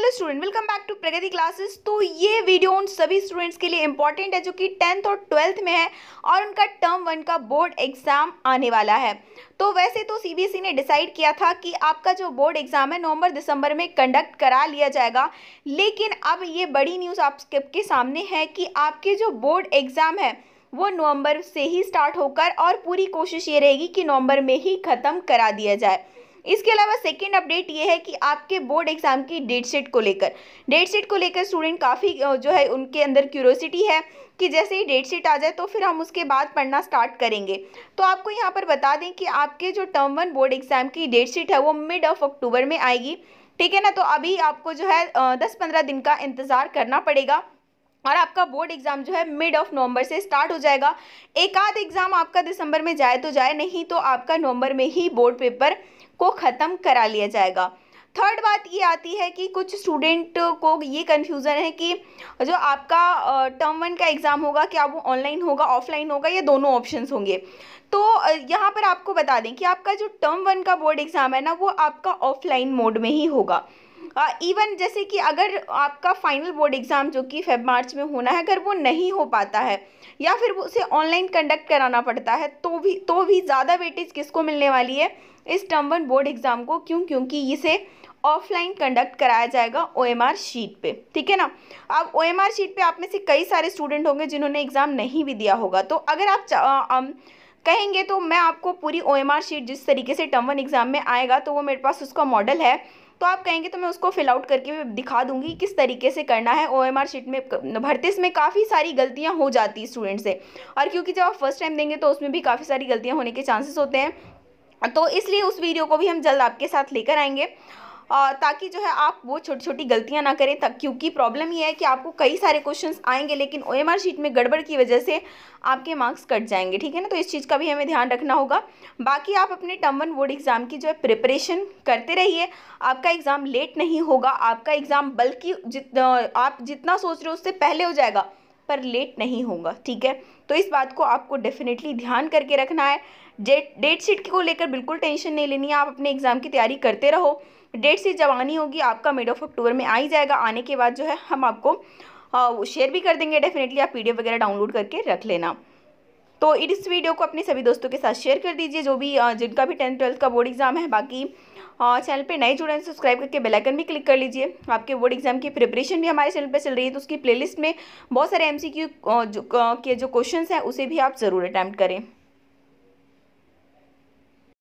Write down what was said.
hello student welcome back to Pragati classes तो ये video उन सभी स्टूडेंट्स के लिए इंपॉर्टेंट है जो कि टेंथ और ट्वेल्थ में है और उनका टर्म वन का बोर्ड एग्ज़ाम आने वाला है तो वैसे तो सीबीएसई e ने डिसाइड किया था कि आपका जो बोर्ड एग्ज़ाम है नवंबर दिसंबर में कंडक्ट करा लिया जाएगा लेकिन अब ये बड़ी न्यूज़ आपके सामने है कि आपके जो बोर्ड एग्ज़ाम है वो नवंबर से ही स्टार्ट होकर और पूरी कोशिश ये रहेगी कि नवंबर में ही ख़त्म करा दिया जाए इसके अलावा सेकेंड अपडेट ये है कि आपके बोर्ड एग्ज़ाम की डेट शीट को लेकर डेट शीट को लेकर स्टूडेंट काफ़ी जो है उनके अंदर क्यूरोसिटी है कि जैसे ही डेट शीट आ जाए तो फिर हम उसके बाद पढ़ना स्टार्ट करेंगे तो आपको यहाँ पर बता दें कि आपके जो टर्म वन बोर्ड एग्ज़ाम की डेट शीट है वो मिड ऑफ अक्टूबर में आएगी ठीक है ना तो अभी आपको जो है दस पंद्रह दिन का इंतज़ार करना पड़ेगा और आपका बोर्ड एग्ज़ाम जो है मिड ऑफ नवंबर से स्टार्ट हो जाएगा एक आध एग्ज़ाम आपका दिसंबर में जाए तो जाए नहीं तो आपका नवंबर में ही बोर्ड पेपर को ख़त्म करा लिया जाएगा थर्ड बात ये आती है कि कुछ स्टूडेंट को ये कन्फ्यूज़न है कि जो आपका टर्म वन का एग्ज़ाम होगा क्या वो ऑनलाइन होगा ऑफलाइन होगा या दोनों ऑप्शंस होंगे तो यहाँ पर आपको बता दें कि आपका जो टर्म वन का बोर्ड एग्ज़ाम है ना वो आपका ऑफलाइन मोड में ही होगा इवन जैसे कि अगर आपका फाइनल बोर्ड एग्ज़ाम जो कि फेब मार्च में होना है अगर वो नहीं हो पाता है या फिर वो उसे ऑनलाइन कंडक्ट कराना पड़ता है तो भी तो भी ज़्यादा वेटेज किसको मिलने वाली है इस टर्म वन बोर्ड एग्ज़ाम को क्यों क्योंकि इसे ऑफलाइन कंडक्ट कराया जाएगा ओ शीट पे ठीक है ना अब ओ शीट पे आप में से कई सारे स्टूडेंट होंगे जिन्होंने एग्ज़ाम नहीं भी दिया होगा तो अगर आप आ, आ, कहेंगे तो मैं आपको पूरी ओ शीट जिस तरीके से टर्म वन एग्ज़ाम में आएगा तो वो मेरे पास उसका मॉडल है तो आप कहेंगे तो मैं उसको फिल आउट करके दिखा दूंगी किस तरीके से करना है ओ शीट में भरते इसमें काफ़ी सारी गलतियाँ हो जाती है स्टूडेंट से और क्योंकि जब आप फर्स्ट टाइम देंगे तो उसमें भी काफ़ी सारी गलतियाँ होने के चांसेस होते हैं तो इसलिए उस वीडियो को भी हम जल्द आपके साथ लेकर आएंगे ताकि जो है आप वो छोटी छोटी गलतियाँ ना करें तक क्योंकि प्रॉब्लम ये है कि आपको कई सारे क्वेश्चन आएंगे लेकिन ओ शीट में गड़बड़ की वजह से आपके मार्क्स कट जाएंगे ठीक है ना तो इस चीज़ का भी हमें ध्यान रखना होगा बाकी आप अपने टर्म वन बोर्ड एग्ज़ाम की जो है प्रिपरेशन करते रहिए आपका एग्ज़ाम लेट नहीं होगा आपका एग्ज़ाम बल्कि जित आप जितना सोच रहे हो उससे पहले हो जाएगा पर लेट नहीं होगा ठीक है तो इस बात को आपको डेफिनेटली ध्यान करके रखना है डेट डेट शीट को लेकर बिल्कुल टेंशन नहीं लेनी है आप अपने एग्ज़ाम की तैयारी करते रहो डेट से जब आनी होगी आपका मिड ऑफ अक्टूबर में आ ही जाएगा आने के बाद जो है हम आपको शेयर हाँ, भी कर देंगे डेफिनेटली आप पीडीएफ वगैरह डाउनलोड करके रख लेना तो इस वीडियो को अपने सभी दोस्तों के साथ शेयर कर दीजिए जो भी जिनका भी टेंथ ट्वेल्थ का बोर्ड एग्जाम है बाकी चैनल पे नए जुड़े हैं सब्सक्राइब करके बेल आइकन भी क्लिक कर लीजिए आपके बोर्ड एग्जाम की प्रिपरेशन भी हमारे चैनल पे चल रही है तो उसकी प्लेलिस्ट में बहुत सारे एमसीक्यू के जो क्वेश्चंस हैं उसे भी आप ज़रूर अटैम्प्ट करें